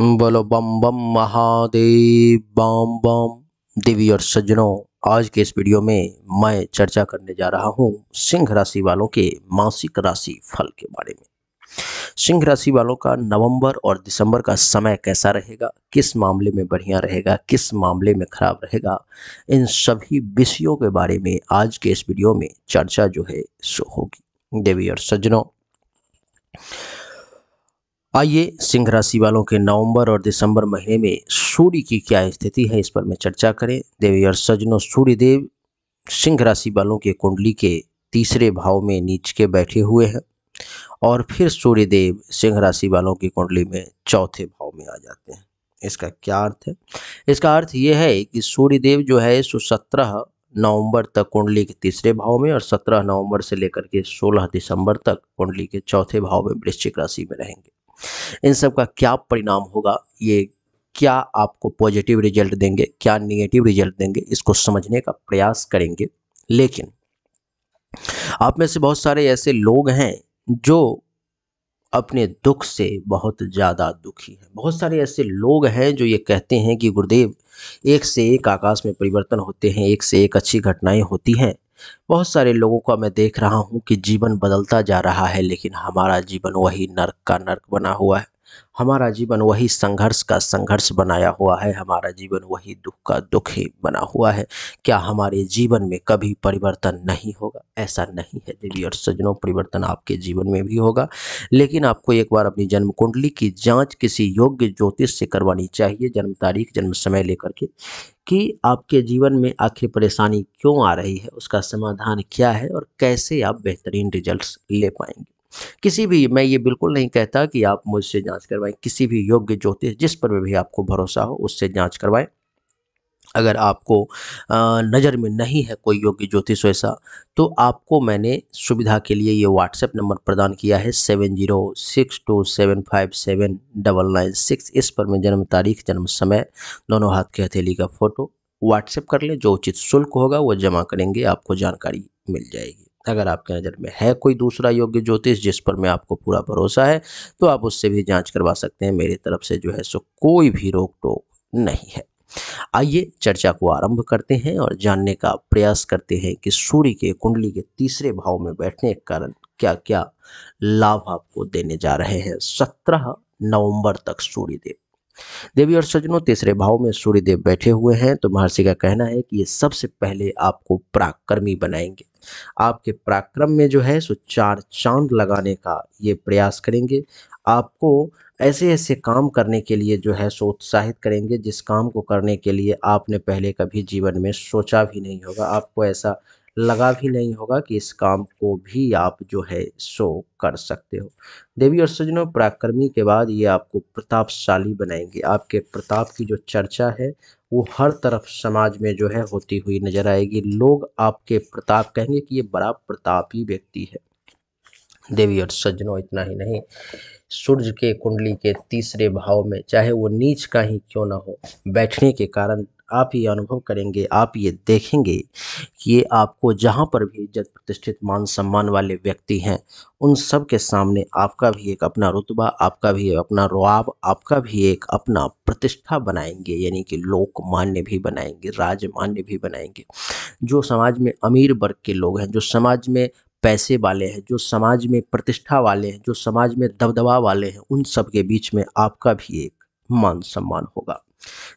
बोलो बम बम महादेव बम बम देवी और सज्जनों आज के इस वीडियो में मैं चर्चा करने जा रहा हूं सिंह राशि वालों के मासिक राशि फल के बारे में सिंह राशि वालों का नवंबर और दिसंबर का समय कैसा रहेगा किस मामले में बढ़िया रहेगा किस मामले में खराब रहेगा इन सभी विषयों के बारे में आज के इस वीडियो में चर्चा जो है सो होगी देवी और सज्जनों आइए सिंह राशि वालों के नवंबर और दिसंबर महीने में सूर्य की क्या स्थिति है इस पर मैं चर्चा करें देवी और सजनों सूर्यदेव सिंह राशि वालों के कुंडली के तीसरे भाव में नीच के बैठे हुए हैं और फिर सूर्यदेव सिंह राशि वालों की कुंडली में चौथे भाव में आ जाते हैं इसका क्या अर्थ है इसका अर्थ यह है कि सूर्यदेव जो है सो सत्रह नवंबर तक कुंडली के तीसरे भाव में और सत्रह नवंबर से लेकर के सोलह दिसंबर तक कुंडली के चौथे भाव में वृश्चिक राशि में रहेंगे इन सब का क्या परिणाम होगा ये क्या आपको पॉजिटिव रिजल्ट देंगे क्या निगेटिव रिजल्ट देंगे इसको समझने का प्रयास करेंगे लेकिन आप में से बहुत सारे ऐसे लोग हैं जो अपने दुख से बहुत ज़्यादा दुखी हैं बहुत सारे ऐसे लोग हैं जो ये कहते हैं कि गुरुदेव एक से एक आकाश में परिवर्तन होते हैं एक से एक अच्छी घटनाएं होती हैं बहुत सारे लोगों का मैं देख रहा हूँ कि जीवन बदलता जा रहा है लेकिन हमारा जीवन वही नर्क का नर्क बना हुआ है हमारा जीवन वही संघर्ष का संघर्ष बनाया हुआ है हमारा जीवन वही दुख का दुख ही बना हुआ है क्या हमारे जीवन में कभी परिवर्तन नहीं होगा ऐसा नहीं है देवी और सज्जनों परिवर्तन आपके जीवन में भी होगा लेकिन आपको एक बार अपनी जन्म कुंडली की जाँच किसी योग्य ज्योतिष से करवानी चाहिए जन्म तारीख जन्म समय लेकर के कि आपके जीवन में आखिर परेशानी क्यों आ रही है उसका समाधान क्या है और कैसे आप बेहतरीन रिजल्ट ले पाएंगे किसी भी मैं ये बिल्कुल नहीं कहता कि आप मुझसे जांच करवाएं किसी भी योग्य ज्योतिष जिस पर भी आपको भरोसा हो उससे जांच करवाएं अगर आपको नज़र में नहीं है कोई योग्य ज्योतिष वैसा तो आपको मैंने सुविधा के लिए ये व्हाट्सएप नंबर प्रदान किया है seven zero six two seven five seven double nine six इस पर मैं जन्म तारीख जन्म समय दोनों हाथ की हथेली का फ़ोटो व्हाट्सएप कर लें जो उचित शुल्क होगा वो जमा करेंगे आपको जानकारी मिल जाएगी अगर आपके नज़र में है कोई दूसरा योग्य ज्योतिष जिस पर मैं आपको पूरा भरोसा है तो आप उससे भी जाँच करवा सकते हैं मेरी तरफ से जो है सो कोई भी रोक टोक नहीं है आइए चर्चा को आरंभ करते हैं और जानने का प्रयास करते हैं कि सूर्य के कुंडली के तीसरे भाव में बैठने के कारण क्या क्या लाभ आपको देने जा रहे हैं सत्रह नवंबर तक सूर्यदेव देवी और सज्जनों तीसरे भाव में सूर्यदेव बैठे हुए हैं तो महर्षि का कहना है कि ये सबसे पहले आपको पराक्रमी बनाएंगे आपके पराक्रम में जो है सो चार चांद लगाने का ये प्रयास करेंगे आपको ऐसे ऐसे काम करने के लिए जो है सो उत्साहित करेंगे जिस काम को करने के लिए आपने पहले कभी जीवन में सोचा भी नहीं होगा आपको ऐसा लगा भी नहीं होगा कि इस काम को भी आप जो है सो कर सकते हो देवी और सज्जनों पराक्रमी के बाद ये आपको प्रतापशाली बनाएंगे आपके प्रताप की जो चर्चा है वो हर तरफ समाज में जो है होती हुई नजर आएगी लोग आपके प्रताप कहेंगे कि ये बड़ा प्रतापी व्यक्ति है देवी और सज्जनों इतना ही नहीं सूर्य के कुंडली के तीसरे भाव में चाहे वो नीच का ही क्यों ना हो बैठने के कारण आप ये अनुभव करेंगे आप ये देखेंगे कि ये आपको जहाँ पर भी इज्जत प्रतिष्ठित मान सम्मान वाले व्यक्ति हैं उन सब के सामने आपका भी एक अपना रुतबा आपका भी अपना रुआब आपका भी एक अपना प्रतिष्ठा बनाएंगे यानी कि लोकमान्य भी बनाएंगे राजमान्य भी बनाएंगे जो समाज में अमीर वर्ग के लोग हैं जो समाज में पैसे वाले हैं जो समाज में प्रतिष्ठा वाले हैं जो समाज में दबदबा वाले हैं उन सब के बीच में आपका भी एक मान सम्मान होगा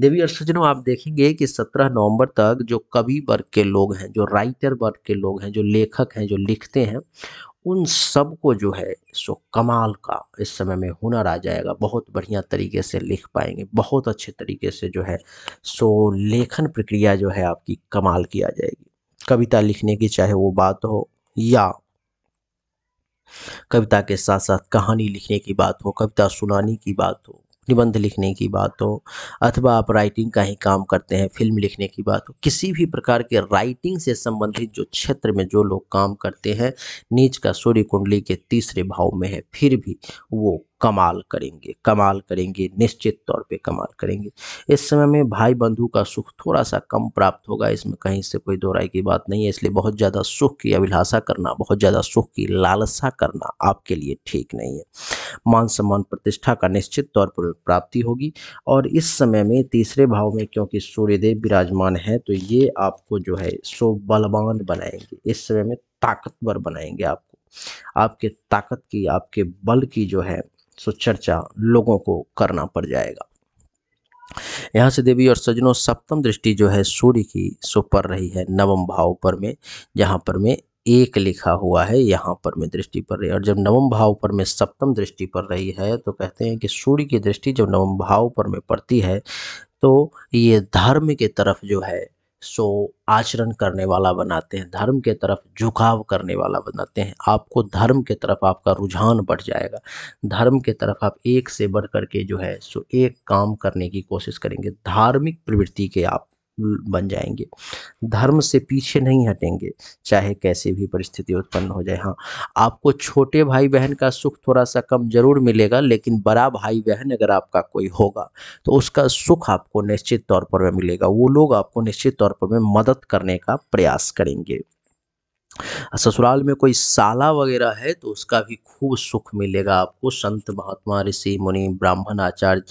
देवी और आप देखेंगे कि 17 नवंबर तक जो कवि वर्ग के लोग हैं जो राइटर वर्ग के लोग हैं जो लेखक हैं जो लिखते हैं उन सबको जो है सो कमाल का इस समय में हुनर आ जाएगा बहुत बढ़िया तरीके से लिख पाएंगे बहुत अच्छे तरीके से जो है सो लेखन प्रक्रिया जो है आपकी कमाल की आ जाएगी कविता लिखने की चाहे वो बात हो या कविता के साथ साथ कहानी लिखने की बात हो कविता सुनाने की बात हो निबंध लिखने की बात हो अथवा आप राइटिंग का ही काम करते हैं फिल्म लिखने की बात हो किसी भी प्रकार के राइटिंग से संबंधित जो क्षेत्र में जो लोग काम करते हैं नीच का सूर्य कुंडली के तीसरे भाव में है फिर भी वो कमाल करेंगे कमाल करेंगे निश्चित तौर पे कमाल करेंगे इस समय में भाई बंधु का सुख थोड़ा सा कम प्राप्त होगा इसमें कहीं से कोई दो की बात नहीं है इसलिए बहुत ज़्यादा सुख की अभिलाषा करना बहुत ज़्यादा सुख की लालसा करना आपके लिए ठीक नहीं है मान सम्मान प्रतिष्ठा का निश्चित तौर पर प्राप्ति होगी और इस समय में तीसरे भाव में क्योंकि सूर्यदेव विराजमान है तो ये आपको जो है सो बलवान बनाएंगे इस समय में ताकतवर बनाएंगे आपको आपके ताकत की आपके बल की जो है सो चर्चा लोगों को करना पड़ जाएगा यहाँ से देवी और सजनों सप्तम दृष्टि जो है सूर्य की सो पड़ रही है नवम भाव पर में जहाँ पर में एक लिखा हुआ है यहाँ पर में दृष्टि पड़ रही है और जब नवम भाव पर में सप्तम दृष्टि पड़ रही है तो कहते हैं कि सूर्य की दृष्टि जब नवम भाव पर में पड़ती है तो ये धर्म के तरफ जो है सो आचरण करने वाला बनाते हैं धर्म के तरफ झुकाव करने वाला बनाते हैं आपको धर्म के तरफ आपका रुझान बढ़ जाएगा धर्म के तरफ आप एक से बढ़ करके जो है सो एक काम करने की कोशिश करेंगे धार्मिक प्रवृत्ति के आप बन जाएंगे धर्म से पीछे नहीं हटेंगे चाहे कैसे भी परिस्थिति उत्पन्न हो जाए हाँ आपको छोटे भाई बहन का सुख थोड़ा सा कम जरूर मिलेगा लेकिन बड़ा भाई बहन अगर आपका कोई होगा तो उसका सुख आपको निश्चित तौर पर मिलेगा वो लोग आपको निश्चित तौर पर मदद करने का प्रयास करेंगे ससुराल में कोई साला वगैरह है तो उसका भी खूब सुख मिलेगा आपको संत महात्मा ऋषि मुनि ब्राह्मण आचार्य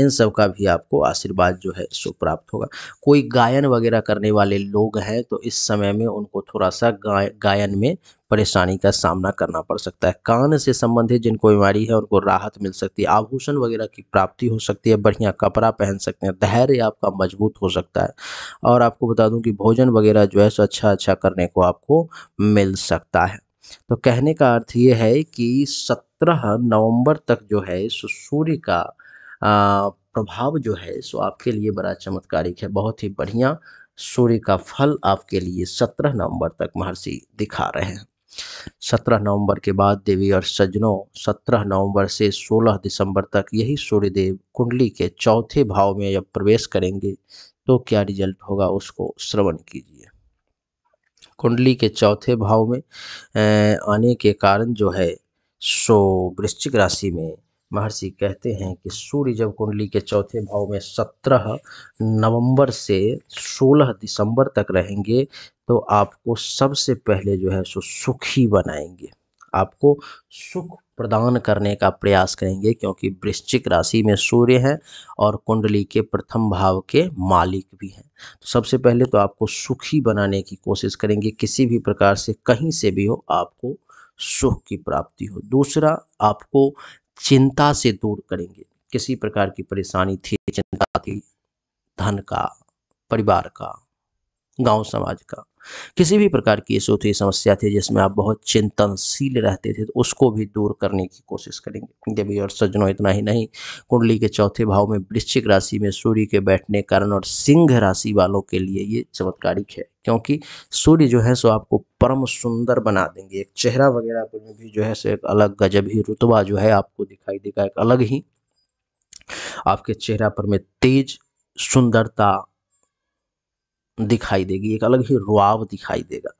इन सब का भी आपको आशीर्वाद जो है सो प्राप्त होगा कोई गायन वगैरह करने वाले लोग हैं तो इस समय में उनको थोड़ा सा गाय गायन में परेशानी का सामना करना पड़ सकता है कान से संबंधित जिनको बीमारी है उनको राहत मिल सकती है आभूषण वगैरह की प्राप्ति हो सकती है बढ़िया कपड़ा पहन सकते हैं धैर्य आपका मजबूत हो सकता है और आपको बता दूं कि भोजन वगैरह जो है सो अच्छा अच्छा करने को आपको मिल सकता है तो कहने का अर्थ ये है कि सत्रह नवंबर तक जो है सो सूर्य का प्रभाव जो है सो आपके लिए बड़ा चमत्कारिक है बहुत ही बढ़िया सूर्य का फल आपके लिए सत्रह नवंबर तक महर्षि दिखा रहे हैं सत्रह नवंबर के बाद देवी और सज्जनों सत्रह नवंबर से सोलह दिसंबर तक यही सूर्यदेव कुंडली के चौथे भाव में जब प्रवेश करेंगे तो क्या रिजल्ट होगा उसको श्रवण कीजिए कुंडली के चौथे भाव में आने के कारण जो है सो वृश्चिक राशि में महर्षि कहते हैं कि सूर्य जब कुंडली के चौथे भाव में सत्रह नवंबर से सोलह दिसंबर तक रहेंगे तो आपको सबसे पहले जो है सो सुखी बनाएंगे आपको सुख प्रदान करने का प्रयास करेंगे क्योंकि वृश्चिक राशि में सूर्य हैं और कुंडली के प्रथम भाव के मालिक भी हैं तो सबसे पहले तो आपको सुखी बनाने की कोशिश करेंगे किसी भी प्रकार से कहीं से भी हो आपको सुख की प्राप्ति हो दूसरा आपको चिंता से दूर करेंगे किसी प्रकार की परेशानी थी चिंता थी धन का परिवार का गांव समाज का किसी भी प्रकार की सोती समस्या थी जिसमें आप बहुत चिंतनशील रहते थे तो उसको भी दूर करने की कोशिश करेंगे देवी और सज्जनों इतना ही नहीं कुंडली के चौथे भाव में वृश्चिक राशि में सूर्य के बैठने कारण और सिंह राशि वालों के लिए ये चमत्कारिक है क्योंकि सूर्य जो है सो आपको परम सुंदर बना देंगे एक चेहरा वगैरह पर भी जो है सो एक अलग गजब ही रुतबा जो है आपको दिखाई देगा एक अलग ही आपके चेहरा पर में तेज सुंदरता दिखाई देगी एक अलग ही रुआब दिखाई देगा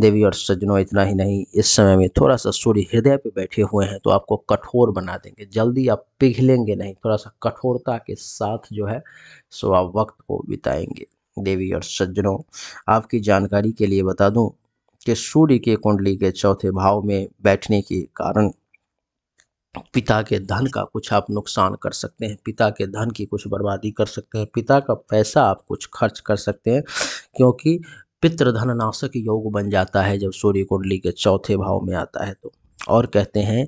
देवी और सज्जनों इतना ही नहीं इस समय में थोड़ा सा सूर्य हृदय पे बैठे हुए हैं तो आपको कठोर बना देंगे जल्दी आप पिघलेंगे नहीं थोड़ा सा कठोरता के साथ जो है सो आप वक्त को बिताएंगे देवी और सज्जनों आपकी जानकारी के लिए बता दूं कि सूर्य के कुंडली के चौथे भाव में बैठने के कारण पिता के धन का कुछ आप नुकसान कर सकते हैं पिता के धन की कुछ बर्बादी कर सकते हैं पिता का पैसा आप कुछ खर्च कर सकते हैं क्योंकि पितृधन नाशक योग बन जाता है जब सूर्य कुंडली के चौथे भाव में आता है तो और कहते हैं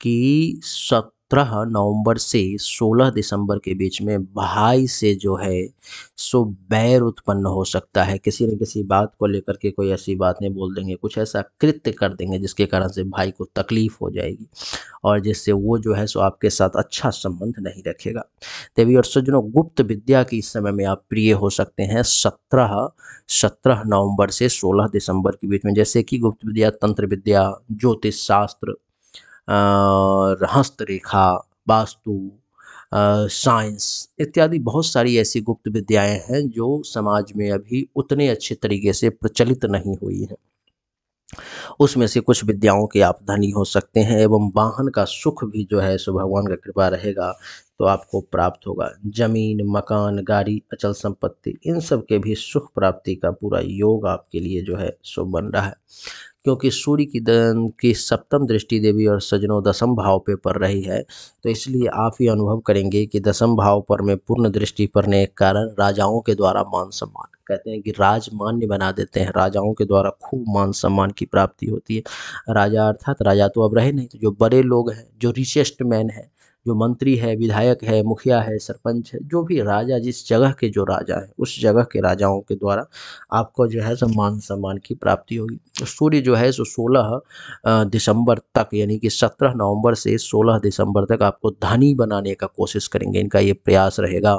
कि सत सत्रह नवंबर से सोलह दिसंबर के बीच में भाई से जो है सो बैर उत्पन्न हो सकता है किसी न किसी बात को लेकर के कोई ऐसी बात नहीं बोल देंगे कुछ ऐसा कृत्य कर देंगे जिसके कारण से भाई को तकलीफ हो जाएगी और जिससे वो जो है सो आपके साथ अच्छा संबंध नहीं रखेगा देवी और सज्जनों गुप्त विद्या की इस समय में आप प्रिय हो सकते हैं सत्रह सत्रह नवंबर से सोलह दिसंबर के बीच में जैसे कि गुप्त विद्या तंत्र विद्या ज्योतिष शास्त्र हस्तरेखा वास्तु साइंस इत्यादि बहुत सारी ऐसी गुप्त विद्याएं हैं जो समाज में अभी उतने अच्छे तरीके से प्रचलित नहीं हुई हैं उसमें से कुछ विद्याओं के आप धनी हो सकते हैं एवं वाहन का सुख भी जो है सो भगवान का कृपा रहेगा तो आपको प्राप्त होगा जमीन मकान गाड़ी अचल संपत्ति इन सब के भी सुख प्राप्ति का पूरा योग आपके लिए जो है सो बन रहा है क्योंकि सूर्य की की सप्तम दृष्टि देवी और सजनों दसम भाव पे पड़ रही है तो इसलिए आप ये अनुभव करेंगे कि दसम भाव पर में पूर्ण दृष्टि पड़ने के कारण राजाओं के द्वारा मान सम्मान कहते हैं कि राज मान्य बना देते हैं राजाओं के द्वारा खूब मान सम्मान की प्राप्ति होती है राजा अर्थात राजा तो अब रहे नहीं तो जो बड़े लोग हैं जो रिचेस्ट मैन हैं जो मंत्री है विधायक है मुखिया है सरपंच है जो भी राजा जिस जगह के जो राजा है उस जगह के राजाओं के द्वारा आपको जो है सम्मान सम्मान की प्राप्ति होगी तो सूर्य जो है सो सोलह दिसंबर तक यानी कि सत्रह नवंबर से सोलह दिसंबर तक आपको धनी बनाने का कोशिश करेंगे इनका ये प्रयास रहेगा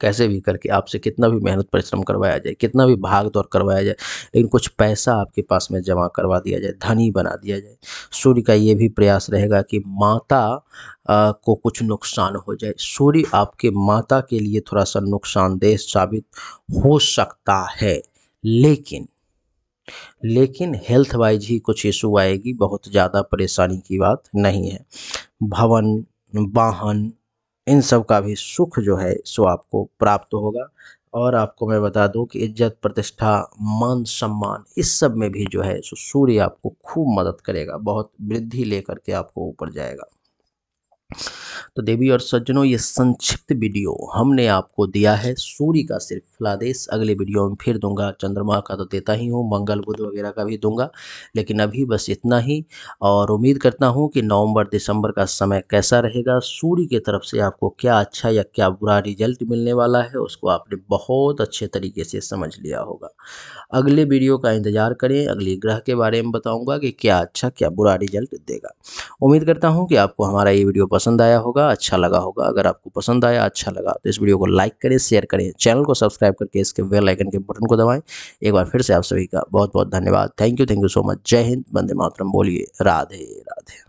कैसे भी करके आपसे कितना भी मेहनत परिश्रम करवाया जाए कितना भी भाग दौड़ करवाया जाए लेकिन कुछ पैसा आपके पास में जमा करवा दिया जाए धनी बना दिया जाए सूर्य का ये भी प्रयास रहेगा कि माता आ, को कुछ नुकसान हो जाए सूर्य आपके माता के लिए थोड़ा सा नुकसानदेह साबित हो सकता है लेकिन लेकिन हेल्थ वाइज ही कुछ इशू आएगी बहुत ज़्यादा परेशानी की बात नहीं है भवन वाहन इन सब का भी सुख जो है सो आपको प्राप्त होगा और आपको मैं बता दूं कि इज्जत प्रतिष्ठा मान सम्मान इस सब में भी जो है सो सूर्य आपको खूब मदद करेगा बहुत वृद्धि लेकर के आपको ऊपर जाएगा तो देवी और सज्जनों ये संक्षिप्त वीडियो हमने आपको दिया है सूर्य का सिर्फ फलादेश अगले वीडियो में फिर दूंगा चंद्रमा का तो देता ही हूँ मंगल बुध वगैरह का भी दूंगा लेकिन अभी बस इतना ही और उम्मीद करता हूँ कि नवंबर दिसंबर का समय कैसा रहेगा सूर्य की तरफ से आपको क्या अच्छा या क्या बुरा रिजल्ट मिलने वाला है उसको आपने बहुत अच्छे तरीके से समझ लिया होगा अगले वीडियो का इंतज़ार करें अगले ग्रह के बारे में बताऊँगा कि क्या अच्छा क्या बुरा रिजल्ट देगा उम्मीद करता हूँ कि आपको हमारा ये वीडियो पसंद आया हो होगा अच्छा लगा होगा अगर आपको पसंद आया अच्छा लगा तो इस वीडियो को लाइक करें शेयर करें चैनल को सब्सक्राइब करके इसके बेलाइकन आइकन के बटन को दबाएं एक बार फिर से आप सभी का बहुत बहुत धन्यवाद thank you thank you so much जय हिंद बंदे मातरम बोलिए राधे राधे